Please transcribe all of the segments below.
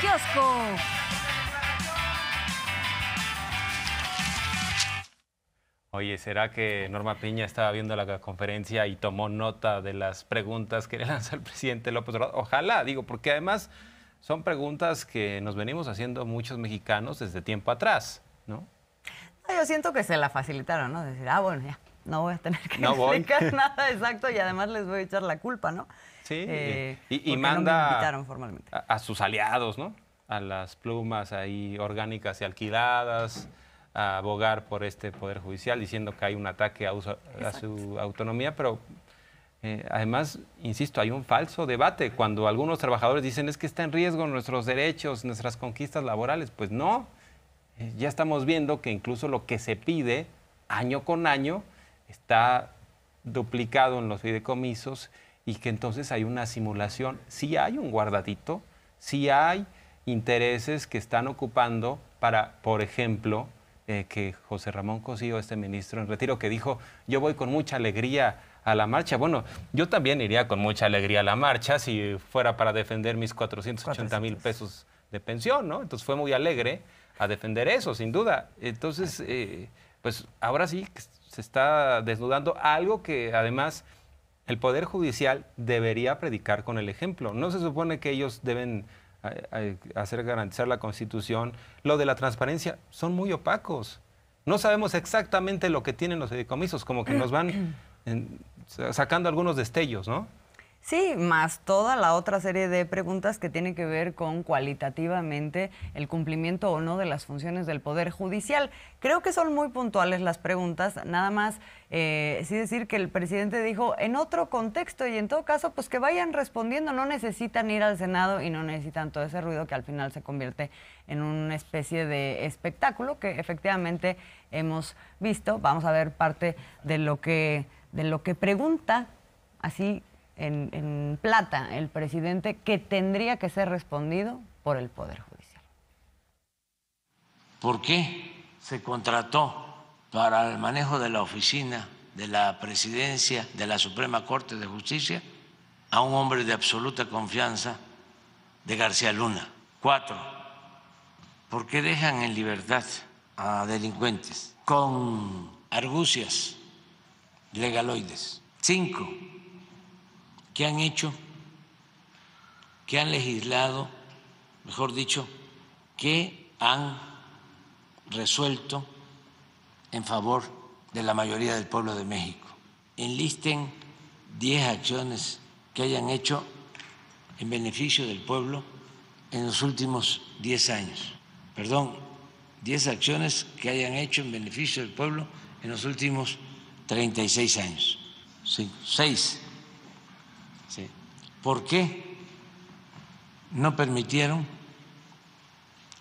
kiosco. Oye, ¿será que Norma Piña estaba viendo la conferencia y tomó nota de las preguntas que le lanzó el presidente López Obrador? Ojalá, digo, porque además son preguntas que nos venimos haciendo muchos mexicanos desde tiempo atrás, ¿no? Yo siento que se la facilitaron, ¿no? Decir, ah, bueno, ya, no voy a tener que explicar nada exacto y además les voy a echar la culpa, ¿no? Sí. Eh, y, manda formalmente. A, sus aliados, ¿no? A las plumas ahí orgánicas y alquiladas, a abogar por este Poder Judicial diciendo que hay un ataque a, su autonomía, pero eh, además, insisto, hay un falso debate cuando algunos trabajadores dicen es que está en riesgo nuestros derechos, nuestras conquistas laborales. Pues no, eh, ya estamos viendo que incluso lo que se pide año con año está duplicado en los fideicomisos y que entonces hay una simulación. Sí hay un guardadito, sí hay intereses que están ocupando para, por ejemplo, eh, que José Ramón Cosío, este ministro en retiro, que dijo, yo voy con mucha alegría a la marcha. Bueno, yo también iría con mucha alegría a la marcha si fuera para defender mis 480 mil pesos de pensión, ¿no? Entonces fue muy alegre a defender eso, sin duda. Entonces, eh, pues ahora sí se está desnudando algo que además el Poder Judicial debería predicar con el ejemplo. No se supone que ellos deben eh, eh, hacer garantizar la Constitución. Lo de la transparencia, son muy opacos. No sabemos exactamente lo que tienen los edicomisos, como que nos van sacando algunos destellos, ¿no? Sí, más toda la otra serie de preguntas que tiene que ver con cualitativamente el cumplimiento o no de las funciones del Poder Judicial. Creo que son muy puntuales las preguntas, nada más eh, sí decir que el presidente dijo en otro contexto y en todo caso, pues que vayan respondiendo, no necesitan ir al Senado y no necesitan todo ese ruido que al final se convierte en una especie de espectáculo que efectivamente hemos visto. Vamos a ver parte de lo que, de lo que pregunta, así en, plata el presidente que tendría que ser respondido por el Poder Judicial. ¿Por qué se contrató para el manejo de la oficina de la presidencia de la Suprema Corte de Justicia a un hombre de absoluta confianza de García Luna? Cuatro, ¿por qué dejan en libertad a delincuentes con argucias legaloides? Cinco, ¿Qué han hecho? que han legislado? Mejor dicho, que han resuelto en favor de la mayoría del pueblo de México? Enlisten 10 acciones que hayan hecho en beneficio del pueblo en los últimos 10 años. Perdón, 10 acciones que hayan hecho en beneficio del pueblo en los últimos 36 años. 6. ¿Por qué no permitieron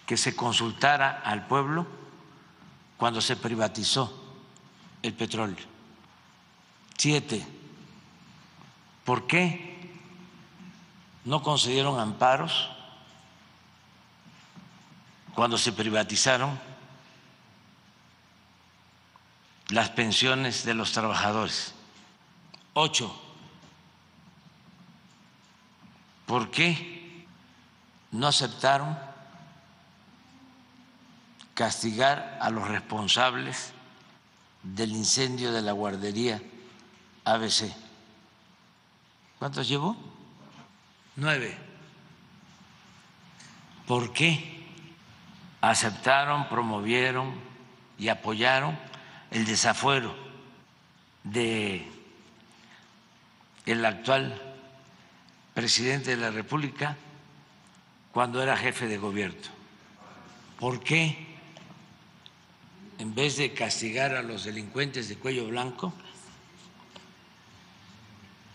que se consultara al pueblo cuando se privatizó el petróleo? Siete, ¿por qué no concedieron amparos cuando se privatizaron las pensiones de los trabajadores? Ocho, ¿Por qué no aceptaron castigar a los responsables del incendio de la guardería ABC? ¿Cuántos llevó? Nueve. ¿Por qué aceptaron, promovieron y apoyaron el desafuero de el actual presidente de la República cuando era jefe de gobierno. ¿Por qué, en vez de castigar a los delincuentes de cuello blanco,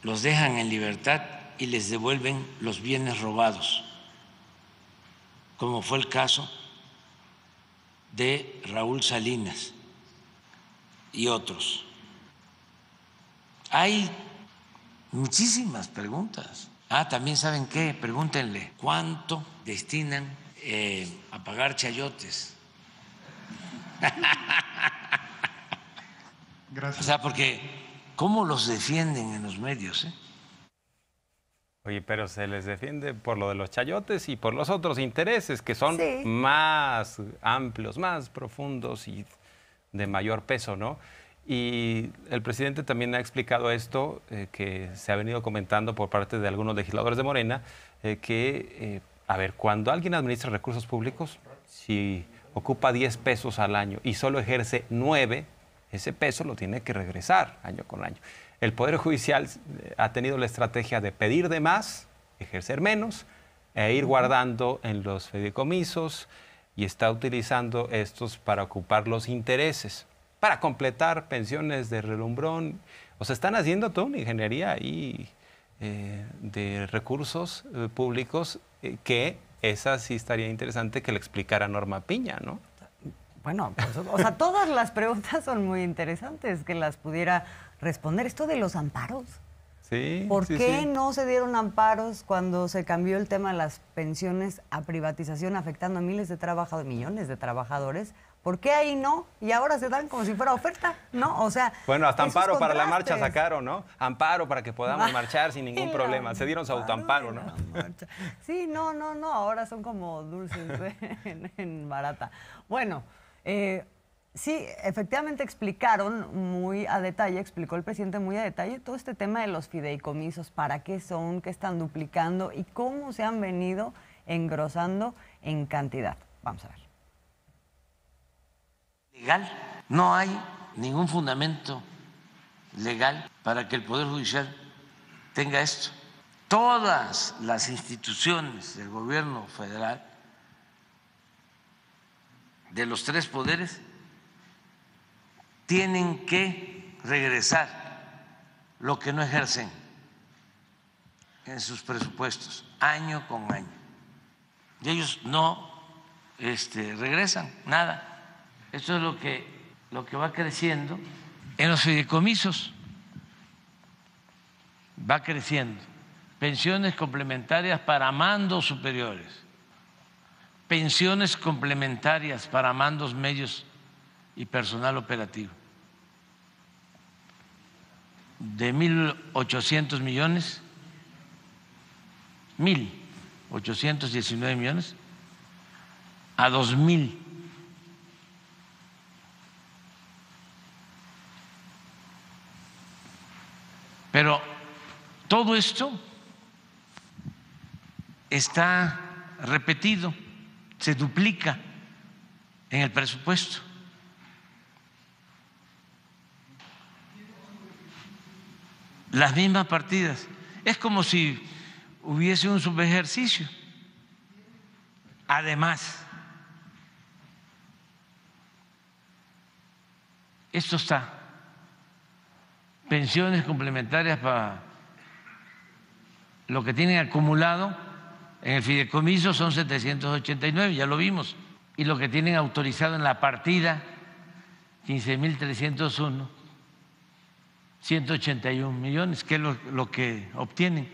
los dejan en libertad y les devuelven los bienes robados, como fue el caso de Raúl Salinas y otros? Hay muchísimas preguntas. Ah, también saben qué, pregúntenle, ¿cuánto destinan eh, a pagar chayotes? Gracias. O sea, porque ¿cómo los defienden en los medios? Eh? Oye, pero se les defiende por lo de los chayotes y por los otros intereses que son más amplios, más profundos y de mayor peso, ¿no? Y el presidente también ha explicado esto, eh, que se ha venido comentando por parte de algunos legisladores de Morena, eh, que, eh, a ver, cuando alguien administra recursos públicos, si ocupa 10 pesos al año y solo ejerce 9, ese peso lo tiene que regresar año con año. El Poder Judicial ha tenido la estrategia de pedir de más, ejercer menos, e ir guardando en los fideicomisos y está utilizando estos para ocupar los intereses para completar pensiones de relumbrón. O sea, están haciendo toda una ingeniería ahí eh, de recursos eh, públicos eh, que esa sí estaría interesante que le explicara Norma Piña, ¿no? Bueno, pues, o sea, todas las preguntas son muy interesantes que las pudiera responder. Esto de los amparos. Sí, ¿Por qué no se dieron amparos cuando se cambió el tema de las pensiones a privatización, afectando a miles de trabajadores, millones de trabajadores? ¿Por qué ahí no? Y ahora se dan como si fuera oferta, ¿no? O sea. Bueno, hasta amparo para la marcha sacaron, ¿no? Amparo para que podamos marchar sin ningún problema. Se dieron su autoamparo, ¿no? Sí, no, no, no. Ahora son como dulces en, barata. Bueno, eh, sí, efectivamente explicaron muy a detalle, explicó el presidente muy a detalle todo este tema de los fideicomisos, para qué son, qué están duplicando y cómo se han venido engrosando en cantidad. Vamos a ver no hay ningún fundamento legal para que el Poder Judicial tenga esto. Todas las instituciones del gobierno federal, de los tres poderes, tienen que regresar lo que no ejercen en sus presupuestos, año con año. Y ellos no este, regresan nada. Esto es lo que, lo que va creciendo en los fideicomisos. Va creciendo. Pensiones complementarias para mandos superiores. Pensiones complementarias para mandos medios y personal operativo. De 1.800 millones, 1.819 millones a 2.000 Pero todo esto está repetido, se duplica en el presupuesto. Las mismas partidas. Es como si hubiese un subejercicio. Además, esto está pensiones complementarias para lo que tienen acumulado en el fideicomiso son 789, ya lo vimos, y lo que tienen autorizado en la partida 15.301, 181 millones, que es lo, lo que obtienen,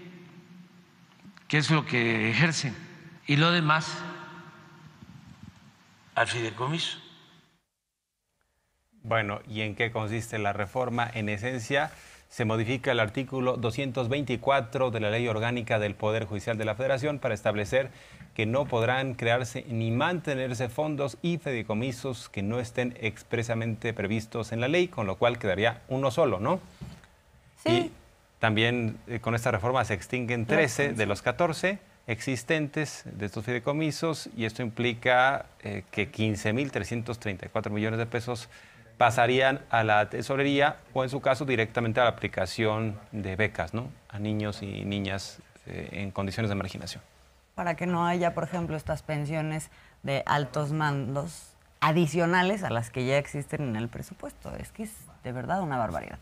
que es lo que ejercen, y lo demás al fideicomiso. Bueno, ¿y en qué consiste la reforma? En esencia, se modifica el artículo 224 de la Ley Orgánica del Poder Judicial de la Federación para establecer que no podrán crearse ni mantenerse fondos y fideicomisos que no estén expresamente previstos en la ley, con lo cual quedaría uno solo, ¿no? Sí. Y también eh, con esta reforma se extinguen 13 de los 14 existentes de estos fideicomisos y esto implica eh, que 15.334 millones de pesos pasarían a la tesorería o en su caso directamente a la aplicación de becas ¿no? a niños y niñas eh, en condiciones de marginación. Para que no haya, por ejemplo, estas pensiones de altos mandos adicionales a las que ya existen en el presupuesto. Es que es de verdad una barbaridad.